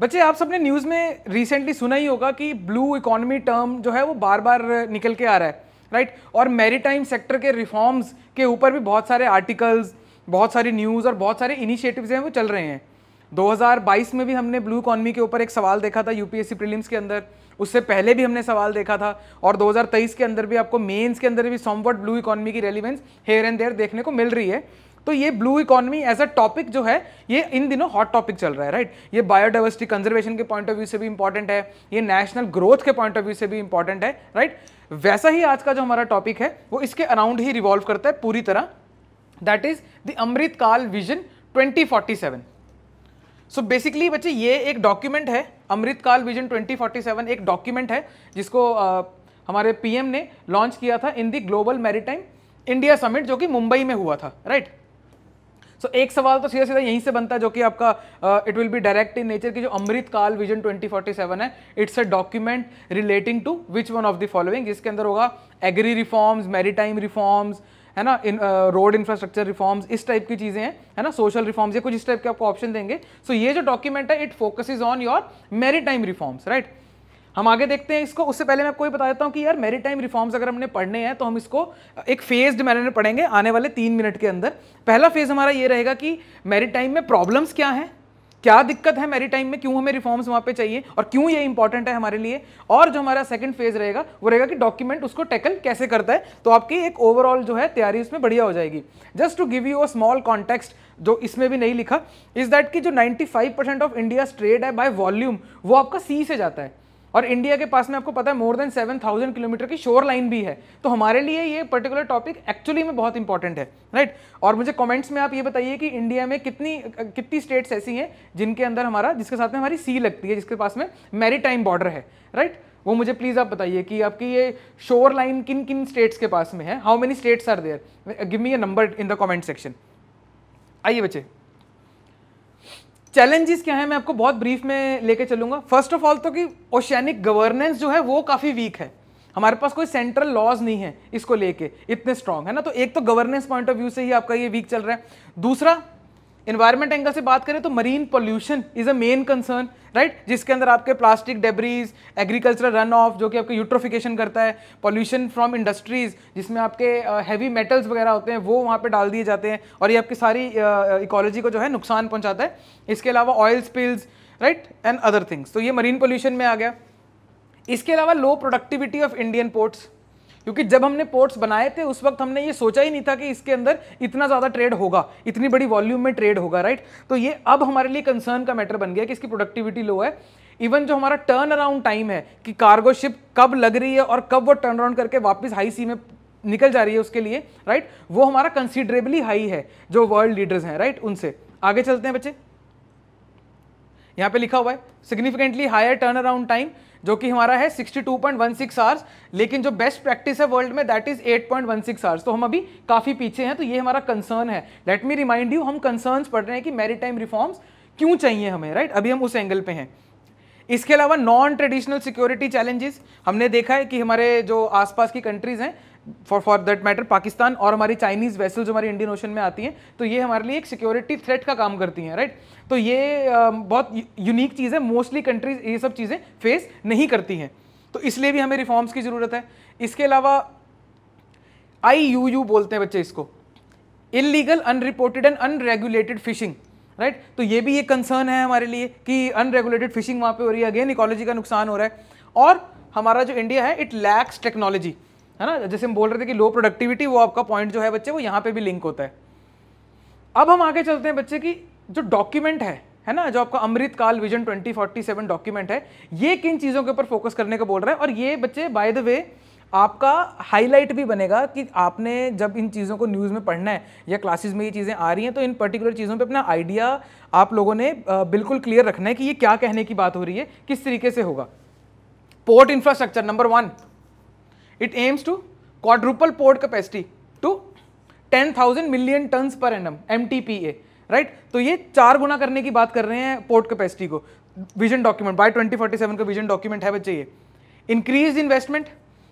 बच्चे आप सबने न्यूज़ में रिसेंटली सुना ही होगा कि ब्लू इकोनॉमी टर्म जो है वो बार बार निकल के आ रहा है राइट और मैरीटाइम सेक्टर के रिफॉर्म्स के ऊपर भी बहुत सारे आर्टिकल्स बहुत सारी न्यूज़ और बहुत सारे इनिशिएटिव्स हैं वो चल रहे हैं 2022 में भी हमने ब्लू इकॉनमी के ऊपर एक सवाल देखा था यूपीएससी प्रीलिम्स के अंदर उससे पहले भी हमने सवाल देखा था और 2023 के अंदर भी आपको मेंस के अंदर भी सॉमवट ब्लू इकॉनमी की रेलिवेंस हेयर एंड देयर देखने को मिल रही है तो ये blue economy as a topic जो है ये इन दिनों हॉट टॉपिक चल रहा है राइट ये बायोडाइवर्सिटी कंजर्वेशन के पॉइंट ऑफ व्यू से भी इंपॉर्टेंट है ये नेशनल ग्रोथ के पॉइंट ऑफ व्यू से भी इंपॉर्टेंट है राइट वैसा ही आज का जो हमारा टॉपिक है वो इसके अराउंड ही रिवॉल्व करता है पूरी तरह that is the Amrit Kaal vision 2047 so so basically बच्चे ये एक डॉक्यूमेंट है अमृत काल विजन 2047 एक डॉक्यूमेंट है जिसको आ, हमारे पीएम ने लॉन्च किया था in the global maritime India summit जो कि मुंबई में हुआ था राइट right? सो so, एक सवाल तो सीधा सीधा यहीं से बनता है जो कि आपका it will be direct in nature की जो अमृत काल विजन 2047 है it's a document relating to which one of the following जिसके अंदर होगा एग्री रिफॉर्म्स मेरी रिफॉर्म्स है ना इन रोड इंफ्रास्ट्रक्चर रिफॉर्म्स इस टाइप की चीज़ें हैं है ना सोशल रिफॉर्म्स या कुछ इस टाइप के आपको ऑप्शन देंगे सो so, ये जो डॉक्यूमेंट है it focuses on your maritime reforms right हम आगे देखते हैं इसको उससे पहले मैं आपको बता देता हूँ कि यार मेरी टाइम रिफॉर्म्स अगर हमने पढ़ने हैं तो हम इसको एक फेज्ड मैनर में पढ़ेंगे आने वाले तीन मिनट के अंदर पहला फेज हमारा ये रहेगा कि मेरी टाइम में प्रॉब्लम्स क्या हैं क्या दिक्कत है मेरी टाइम में क्यों हमें रिफॉर्म्स वहाँ पे चाहिए और क्यों ये इंपॉर्टेंट है हमारे लिए और जो हमारा सेकंड फेज रहेगा वो रहेगा कि डॉक्यूमेंट उसको टैकल कैसे करता है तो आपकी एक ओवरऑल जो है तैयारी उसमें बढ़िया हो जाएगी just to give you a small context जो इसमें भी नहीं लिखा इज दैट कि जो परसेंट ऑफ इंडिया ट्रेड है बाय वॉल्यूम वो आपका सी से जाता है और इंडिया के पास में आपको पता है more than seven thousand kilometre की शोर लाइन भी है तो हमारे लिए ये पर्टिकुलर टॉपिक एक्चुअली में बहुत इंपॉर्टेंट है राइट और मुझे कमेंट्स में आप ये बताइए कि इंडिया में कितनी कितनी स्टेट्स ऐसी हैं जिनके अंदर हमारा जिसके साथ में हमारी सी लगती है जिसके पास में मेरी टाइम बॉर्डर है राइट वो मुझे प्लीज़ आप बताइए कि आपकी ये शोर लाइन किन किन स्टेट्स के पास में है how many states are there give me a number in the comment section आइए बच्चे चैलेंजेस क्या है मैं आपको बहुत ब्रीफ में लेके चलूंगा फर्स्ट ऑफ ऑल तो कि ओशैनिक गवर्नेंस जो है वो काफ़ी वीक है हमारे पास कोई सेंट्रल लॉज नहीं है इसको लेके इतने स्ट्रांग है ना तो एक तो गवर्नेंस पॉइंट ऑफ व्यू से ही आपका ये वीक चल रहा है दूसरा इन्वायरमेंट एंगल से बात करें तो marine pollution is a main concern right जिसके अंदर आपके plastic debris agricultural run off जो कि आपके यूट्रोफिकेशन करता है पॉल्यूशन फ्रॉम इंडस्ट्रीज जिसमें आपके हैवी मेटल्स वगैरह होते हैं वो वहाँ पे डाल दिए जाते हैं और ये आपकी सारी इकोलॉजी को जो है नुकसान पहुँचाता है इसके अलावा oil spills right and other things तो ये मरीन पोल्यूशन में आ गया इसके अलावा low productivity of Indian ports क्योंकि जब हमने पोर्ट्स बनाए थे उस वक्त हमने ये सोचा ही नहीं था कि इसके अंदर इतना ज़्यादा ट्रेड होगा इतनी बड़ी वॉल्यूम में ट्रेड होगा राइट तो ये अब हमारे लिए कंसर्न का मैटर बन गया कि इसकी प्रोडक्टिविटी लो है इवन जो हमारा टर्न अराउंड टाइम है कि कार्गो शिप कब लग रही है और कब वो टर्न अराउंड करके वापस हाई सी में निकल जा रही है उसके लिए राइट वो हमारा कंसिडरेबली हाई है जो वर्ल्ड लीडर्स हैं राइट उनसे आगे चलते हैं बच्चे यहां पे लिखा हुआ है significantly higher turnaround time जो कि हमारा है 62.16 आवर्स लेकिन जो बेस्ट प्रैक्टिस है वर्ल्ड में दैट इज 8.16 आवर्स तो हम अभी काफ़ी पीछे हैं तो ये हमारा कंसर्न है लेट मी रिमाइंड यू हम कंसर्न पढ़ रहे हैं कि मेरी रिफॉर्म्स क्यों चाहिए हमें राइट अभी हम उस एंगल पे हैं इसके अलावा नॉन ट्रेडिशनल सिक्योरिटी चैलेंजेस हमने देखा है कि हमारे जो आसपास की कंट्रीज़ हैं for for that matter Pakistan और हमारी चाइनीज वेसल जो हमारी इंडियन ओशन में आती हैं तो ये हमारे लिए एक सिक्योरिटी थ्रेट का काम करती हैं राइट तो ये बहुत यूनिक चीज़ है मोस्टली कंट्रीज ये सब चीज़ें फेस नहीं करती हैं तो इसलिए भी हमें रिफॉर्म्स की ज़रूरत है इसके अलावा आई यू यू बोलते हैं बच्चे इसको illegal unreported and unregulated fishing right तो ये भी एक कंसर्न है हमारे लिए कि अनरेगुलेटेड फिशिंग वहाँ पे हो रही है अगेन इकोलॉजी का नुकसान हो रहा है और हमारा जो इंडिया है इट लैक्स टेक्नोलॉजी है ना जैसे हम बोल रहे थे कि लो प्रोडक्टिविटी वो आपका पॉइंट जो है बच्चे वो यहाँ पे भी लिंक होता है अब हम आगे चलते हैं बच्चे की जो डॉक्यूमेंट है है ना जो आपका अमृतकाल विजन 2047 डॉक्यूमेंट है ये किन चीज़ों के ऊपर फोकस करने का बोल रहा है और ये बच्चे बाय द वे आपका हाईलाइट भी बनेगा कि आपने जब इन चीज़ों को न्यूज़ में पढ़ना है या क्लासेस में ये चीज़ें आ रही हैं तो इन पर्टिकुलर चीज़ों पे अपना आइडिया आप लोगों ने बिल्कुल क्लियर रखना है कि ये क्या कहने की बात हो रही है किस तरीके से होगा port infrastructure number one it aims to quadruple port capacity to 10,000 million tons per annum right तो ये चार गुना करने की बात कर रहे हैं पोर्ट कैपेसिटी को विजन डॉक्यूमेंट बाय 2047 का विजन डॉक्यूमेंट है बच्चे ये इंक्रीज इन्वेस्टमेंट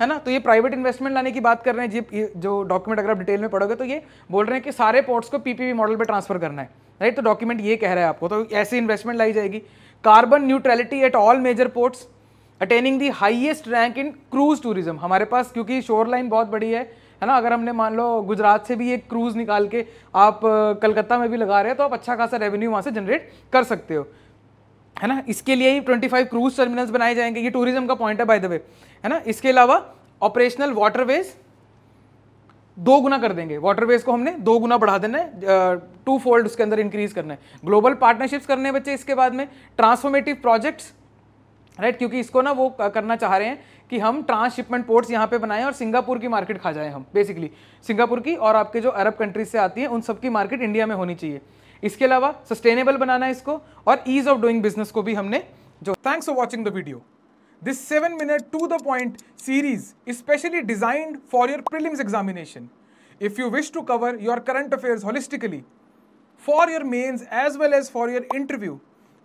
है ना तो ये प्राइवेट इन्वेस्टमेंट लाने की बात कर रहे हैं जी जो डॉक्यूमेंट अगर आप डिटेल में पढ़ोगे तो ये बोल रहे हैं कि सारे पोर्ट्स को पीपीवी मॉडल पे ट्रांसफर करना है राइट तो डॉक्यूमेंट ये कह रहा है आपको तो ऐसी इन्वेस्टमेंट लाई जाएगी carbon neutrality at all major ports attaining the highest rank in cruise tourism हमारे पास क्योंकि शोर लाइन बहुत बड़ी है है ना अगर हमने मान लो गुजरात से भी एक क्रूज निकाल के आप कलकत्ता में भी लगा रहे हैं तो आप अच्छा खासा रेवेन्यू वहाँ से जनरेट कर सकते हो है ना इसके लिए ही 25 क्रूज टर्मिनल्स बनाए जाएंगे ये टूरिज्म का पॉइंट है बाय द वे है ना इसके अलावा ऑपरेशनल वाटरवेज दो गुना कर देंगे वाटरवेज को हमने दो गुना बढ़ा देना है टू फोल्ड उसके अंदर इंक्रीज करना है ग्लोबल पार्टनरशिप्स करने हैं बच्चे इसके बाद में ट्रांसफॉर्मेटिव प्रोजेक्ट्स राइट right, क्योंकि इसको ना वो करना चाह रहे हैं कि हम ट्रांसशिपमेंट पोर्ट्स यहाँ पे बनाएं और सिंगापुर की मार्केट खा जाएं हम बेसिकली सिंगापुर की और आपके जो अरब कंट्रीज से आती हैं उन सब की मार्केट इंडिया में होनी चाहिए इसके अलावा सस्टेनेबल बनाना है इसको और ईज ऑफ डूइंग बिजनेस को भी हमने जो thanks for watching the video this seven minute to the point series specially designed for your prelims examination if you wish to cover your current affairs holistically for your mains as well as for your interview